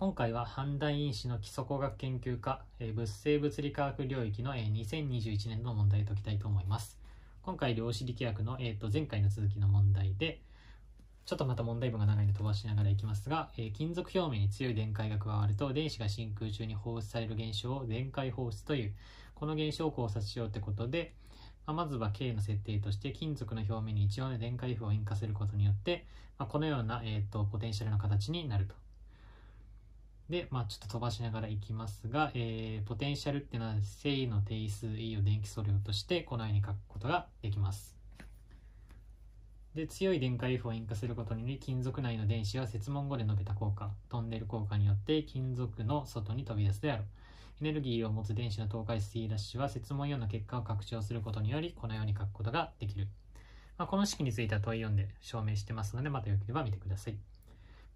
今回は判大因子の基礎工学研究科、えー、物性物理科学領域の、えー、2021年の問題を解きたいと思います。今回量子力学の、えーと、前回の続きの問題で、ちょっとまた問題文が長いので飛ばしながらいきますが、えー、金属表面に強い電解が加わると電子が真空中に放出される現象を電解放出という、この現象を考察しようということで、まあ、まずは K の設定として金属の表面に一応の電解符を引火することによって、まあ、このような、えーとポテンシャルの形になると。で、まあ、ちょっと飛ばしながらいきますが、えー、ポテンシャルっていうのは正の定数 E を電気素量としてこのように書くことができます。で強い電解 F を引火することにより金属内の電子は設問後で述べた効果トンネル効果によって金属の外に飛び出すである。エネルギーを持つ電子の透過 C ダッシュは設問4の結果を拡張することによりこのように書くことができる、まあ、この式については問い読んで証明してますのでまたよければ見てください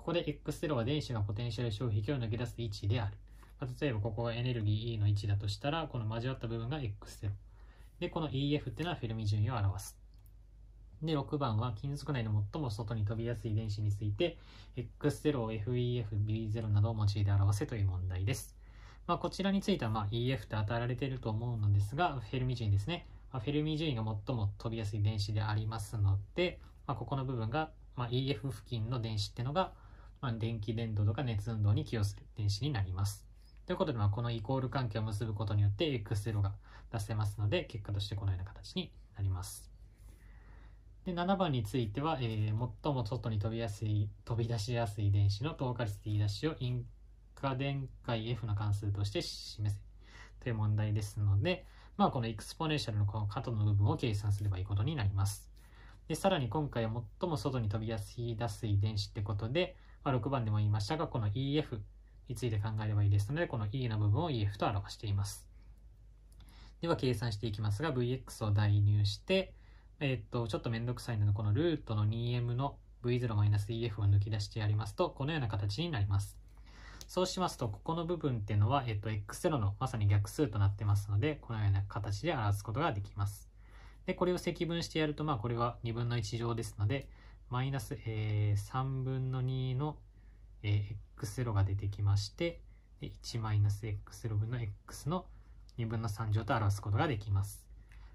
ここで X0 は電子がポテンシャル消費を抜け出す位置である。まあ、例えばここがエネルギー E の位置だとしたら、この交わった部分が X0。で、この EF っていうのはフェルミ順位を表す。で、6番は金属内の最も外に飛びやすい電子について、X0 を FEF、B0 などを用いて表せという問題です。まあ、こちらについては、ま EF と与えられていると思うのですが、フェルミ順位ですね。まあ、フェルミ順位が最も飛びやすい電子でありますので、まあ、ここの部分が、ま EF 付近の電子っていうのがまあ、電気伝導とか熱運動に寄与する電子になります。ということで、まあ、このイコール関係を結ぶことによって X0 が出せますので、結果としてこのような形になります。で7番については、えー、最も外に飛びやすい飛び出しやすい電子の透過率 D' ダッシュを因果電解 F の関数として示せという問題ですので、まあ、このエクスポネンシャルのこの角の部分を計算すればいいことになります。でさらに今回は最も外に飛びやすい出す電子ってことで、まあ、6番でも言いましたが、この EF について考えればいいですので、この E の部分を EF と表しています。では計算していきますが、VX を代入して、えっと、ちょっとめんどくさいので、このルートの 2m の v0-ef を抜き出してやりますと、このような形になります。そうしますと、ここの部分っていうのは、えっと、x0 のまさに逆数となってますので、このような形で表すことができます。で、これを積分してやると、まあ、これは2分の1乗ですので、マイナス、えー、3分の2の、えー、x0 が出てきまして、1マイナス x0 分の x の2分の3乗と表すことができます。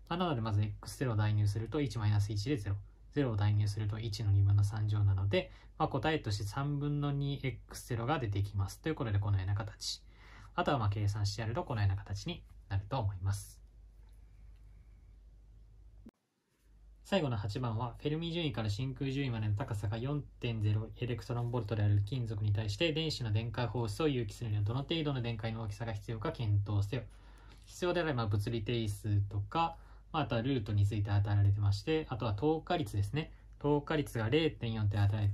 なので、まず x0 を代入すると1マイナス1で0。0を代入すると1の2分の3乗なので、まあ、答えとして3分の 2x0 が出てきます。ということで、このような形。あとはまあ計算してやると、このような形になると思います。最後の8番は、フェルミ順位から真空順位までの高さが4.0エレクトロンボルトである金属に対して、電子の電解放出を有機するにはどの程度の電解の大きさが必要か検討せよ。必要であれば物理定数とか、あとはルートについて与えられてまして、あとは透過率ですね。透過率が0.4って与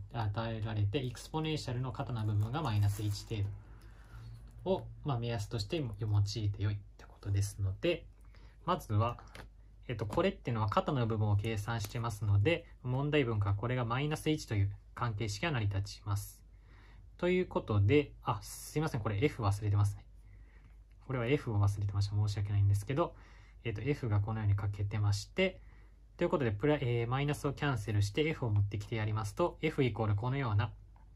えられて、エクスポネンシャルの過のな部分がマイナス1程度を、まあ、目安として用いてよいってことですので、まずは、えっと、これっていうのは肩の部分を計算してますので、問題文からこれがマイナス1という関係式が成り立ちます。ということで、あ、すいません、これ F 忘れてますね。これは F を忘れてました。申し訳ないんですけど、えっと、F がこのように欠けてまして、ということでプラ、えー、マイナスをキャンセルして F を持ってきてやりますと、F イコールこのような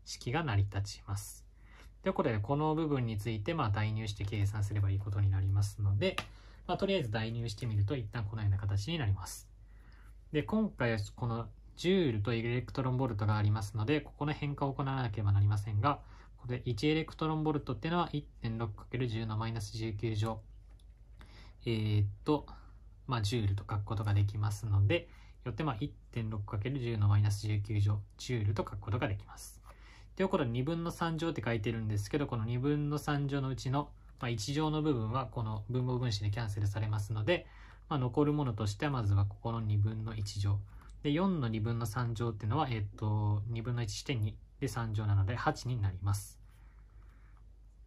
式が成り立ちます。ということで、この部分について、まあ、代入して計算すればいいことになりますので、まあ、とりあえず代入してみると一旦このような形になります。で、今回はこのジュールとエレクトロンボルトがありますので、ここの変化を行わなければなりませんが、ここで1エレクトロンボルトっていうのは 1.6×10 のマイナス19乗。えー、っと、まあ、ジュールと書くことができますので、よってまあ 1.6×10 のマイナス19乗、ジュールと書くことができます。ということで2分の3乗って書いてるんですけど、この2分の3乗のうちのまあ、1乗の部分はこの分母分子でキャンセルされますので、まあ、残るものとしてはまずはここの2分の1乗で4の2分の3乗っていうのは、えっと、2分の1して2で3乗なので8になります。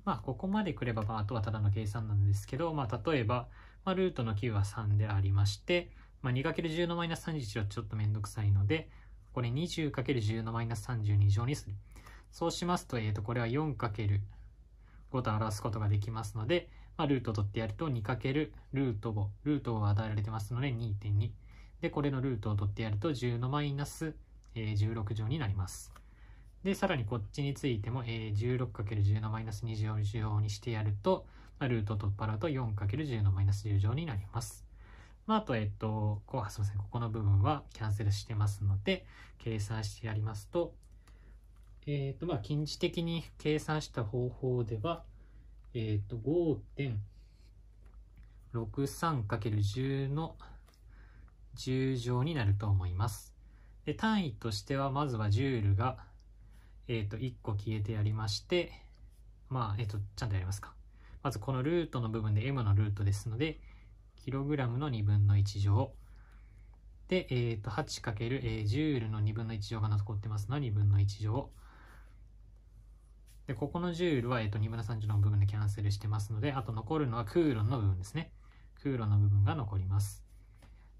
まあ、ここまでくれば、まあ、あとはただの計算なんですけど、まあ、例えば、まあ、ルートの9は3でありまして、まあ、2×10 のマイナス31はちょっとめんどくさいので、これ 20×10 のマイナス32乗にする。そうしますと、えっ、ー、と、これは 4× 5と表すことができますので、まあ、ルート取ってやると 2× ルート5、ルートを与えられてますので2.2。で、これのルートを取ってやると10のマイナス、え16乗になります。で、さらにこっちについても、え 16×10 のマイナス20乗にしてやると、まあ、ルートを取っ払うと 4×10 のマイナス10乗になります。まあ、あと、えっと、こう、すみません、ここの部分はキャンセルしてますので、計算してやりますと、えっ、ー、と、まあ、近似的に計算した方法では、えっ、ー、5.63×10 の10乗になると思います。で、単位としては、まずはジュールが、えっ、ー、と、1個消えてやりまして、まあ、えっ、と、ちゃんとやりますか。まずこのルートの部分で m のルートですので、キログラムの2分の1乗。で、えっ、ー、8×10 ジュールの2分の1乗が残ってますのは2分の1乗。で、ここのジュールは、えっと、2分の30の部分でキャンセルしてますので、あと残るのはクーロンの部分ですね。クーロの部分が残ります。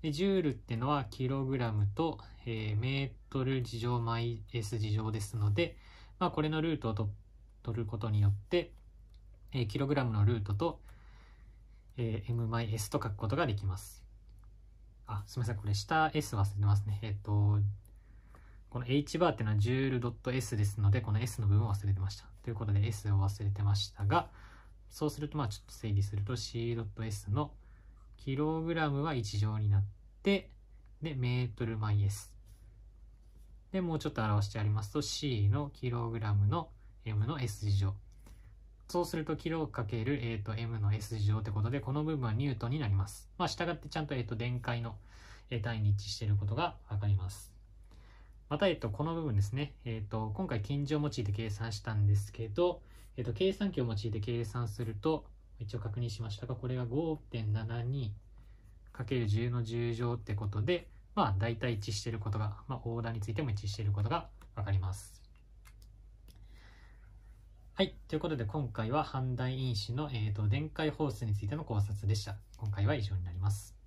で、ジュールってのは、キログラムと、えー、メートル事乗マイ S 事乗ですので、まあ、これのルートを取ることによって、えー、キログラムのルートと、えー、M マイ S と書くことができます。あ、すみません。これ、下 S 忘れてますね。えっ、と、この h バーっていうのは joule.s ですので、この s の部分を忘れてました。ということで s を忘れてましたが、そうすると、まあちょっと整理すると c.s のキログラムは1乗になって、で、メートル毎 s。で、もうちょっと表してありますと c のキログラムの m の s 次乗。そうすると、キロかける、m の s 次乗ってことで、この部分はニュートンになります。まあ、従ってちゃんと、えっと電解の単位に一致していることがわかります。また、えっと、この部分ですね、えっと、今回近似を用いて計算したんですけど、えっと、計算機を用いて計算すると、一応確認しましたが、これが 5.72×10 の10乗ってことで、まあ、大体一致していることが、まあ、オーダーについても一致していることがわかります。はい。ということで、今回は反対因子の、えっと、電解放出についての考察でした。今回は以上になります。